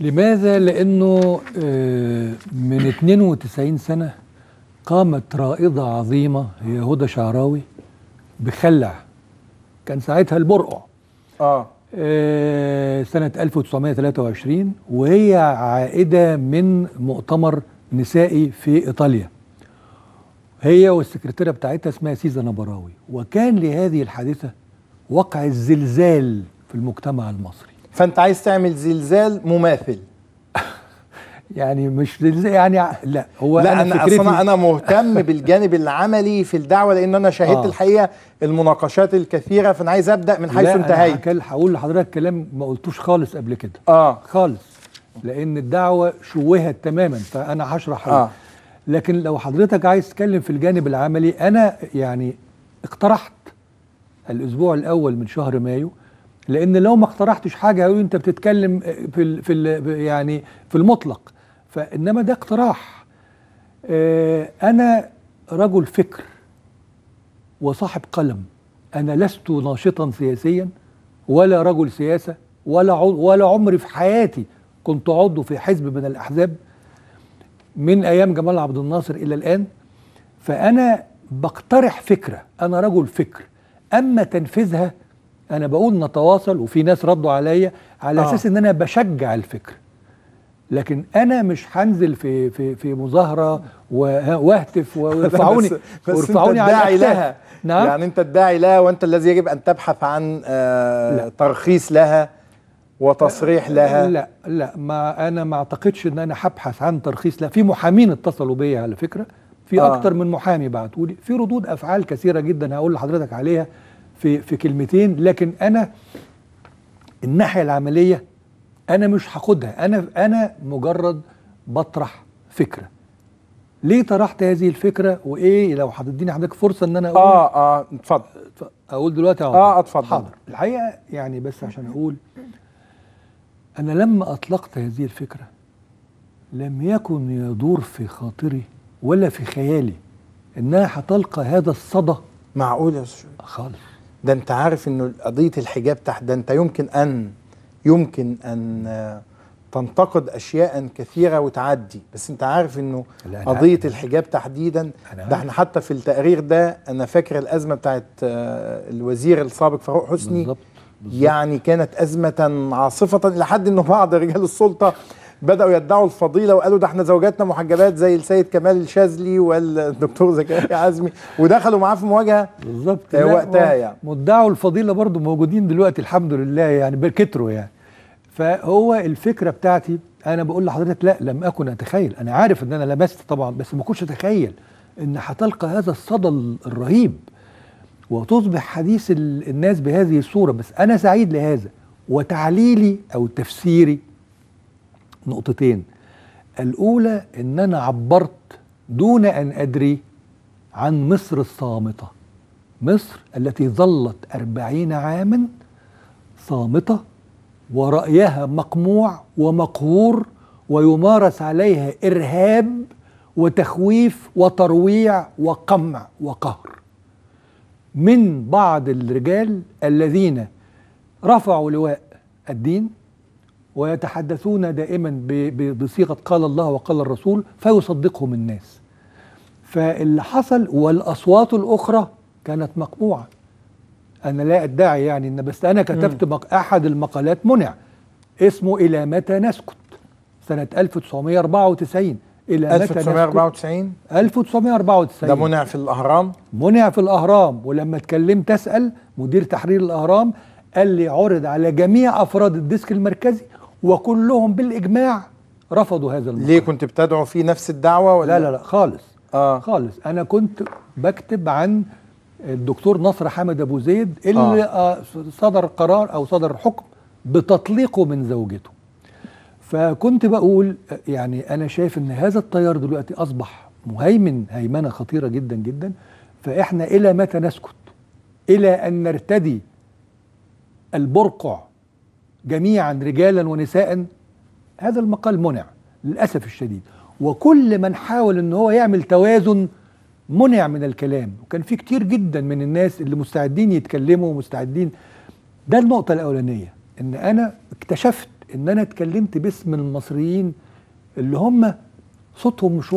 لماذا؟ لأنه آه، من 92 سنة قامت رائدة عظيمة هي هدى شعراوي بخلع كان ساعتها البرقع آه. آه، سنة 1923 وهي عائدة من مؤتمر نسائي في إيطاليا هي والسكرتيرة بتاعتها اسمها سيزا نبراوي وكان لهذه الحادثة وقع الزلزال في المجتمع المصري فانت عايز تعمل زلزال مماثل يعني مش يعني لا هو لا انا, أنا اصلا انا مهتم بالجانب العملي في الدعوه لان انا شاهدت آه. الحقيقه المناقشات الكثيره فانا عايز ابدا من حيث انتهيت لا هقول لحضرتك كلام ما قلتوش خالص قبل كده اه خالص لان الدعوه شوهت تماما فانا هشرح آه. لكن لو حضرتك عايز تتكلم في الجانب العملي انا يعني اقترحت الاسبوع الاول من شهر مايو لان لو ما اقترحتش حاجه هيقولوا انت بتتكلم في الـ في الـ يعني في المطلق فانما ده اقتراح آه انا رجل فكر وصاحب قلم انا لست ناشطا سياسيا ولا رجل سياسه ولا ولا عمري في حياتي كنت عضو في حزب من الاحزاب من ايام جمال عبد الناصر الى الان فانا بقترح فكره انا رجل فكر اما تنفيذها انا بقول نتواصل وفي ناس ردوا عليا على آه. اساس ان انا بشجع الفكر لكن انا مش هنزل في في في مظاهره واهتف وارفعوني وارفعوني على لها نعم يعني انت الداعي لها وانت الذي يجب ان تبحث عن آه ترخيص لها وتصريح لها لا لا ما انا ما اعتقدش ان انا هبحث عن ترخيص لها في محامين اتصلوا بيا على فكره في آه. اكتر من محامي بعتولي لي في ردود افعال كثيره جدا هقول لحضرتك عليها في في كلمتين لكن انا الناحيه العمليه انا مش هاخدها انا انا مجرد بطرح فكره ليه طرحت هذه الفكره وايه لو هتديني حضرتك فرصه ان انا اقول اه اه اتفضل اقول دلوقتي اه اتفضل حاضر الحقيقه يعني بس عشان اقول انا لما اطلقت هذه الفكره لم يكن يدور في خاطري ولا في خيالي انها هتلقى هذا الصدى معقول يا استاذ خالص ده انت عارف ان قضيه الحجاب تحت ده انت يمكن ان يمكن ان تنتقد اشياء كثيره وتعدي بس انت عارف انه قضيه الحجاب تحديدا ده احنا حتى في التقرير ده انا فاكر الازمه بتاعت آه، الوزير السابق فاروق حسني بالضبط بالضبط. يعني كانت ازمه عاصفه الى حد انه بعض رجال السلطه بداوا يدعوا الفضيله وقالوا ده احنا زوجاتنا محجبات زي السيد كمال الشاذلي والدكتور زكريا عزمي ودخلوا معاه في مواجهه بالظبط آه، وقتها يعني مدعوا الفضيله برضو موجودين دلوقتي الحمد لله يعني بكتروا يعني فهو الفكره بتاعتي انا بقول لحضرتك لا لم اكن اتخيل انا عارف ان انا لمست طبعا بس ما كنتش اتخيل ان هتلقى هذا الصدى الرهيب وتصبح حديث الناس بهذه الصوره بس انا سعيد لهذا وتعليلي او تفسيري نقطتين الأولى إن أنا عبرت دون أن أدري عن مصر الصامتة مصر التي ظلت أربعين عاما صامتة ورأيها مقموع ومقهور ويمارس عليها إرهاب وتخويف وترويع وقمع وقهر من بعض الرجال الذين رفعوا لواء الدين ويتحدثون دائما بصيغه قال الله وقال الرسول فيصدقهم الناس فاللي حصل والاصوات الاخرى كانت مقموعه انا لا ادعي يعني ان بس انا كتبت مق... احد المقالات منع اسمه الى متى نسكت سنه 1994 الى 1994 1994 ده منع في الاهرام منع في الاهرام ولما اتكلمت اسال مدير تحرير الاهرام قال لي عرض على جميع افراد الديسك المركزي وكلهم بالإجماع رفضوا هذا الموضوع ليه كنت بتدعو فيه نفس الدعوة ولا لا لا, لا خالص آه. خالص أنا كنت بكتب عن الدكتور نصر حمد أبو زيد اللي آه. آه. صدر قرار أو صدر حكم بتطليقه من زوجته فكنت بقول يعني أنا شايف أن هذا التيار دلوقتي أصبح مهيمن هيمنة خطيرة جدا جدا فإحنا إلى متى نسكت إلى أن نرتدي البرقع جميعا رجالا ونساء هذا المقال منع للأسف الشديد وكل من حاول ان هو يعمل توازن منع من الكلام وكان في كتير جدا من الناس اللي مستعدين يتكلموا ومستعدين ده النقطة الأولانية إن أنا اكتشفت إن أنا اتكلمت باسم المصريين اللي هم صوتهم مش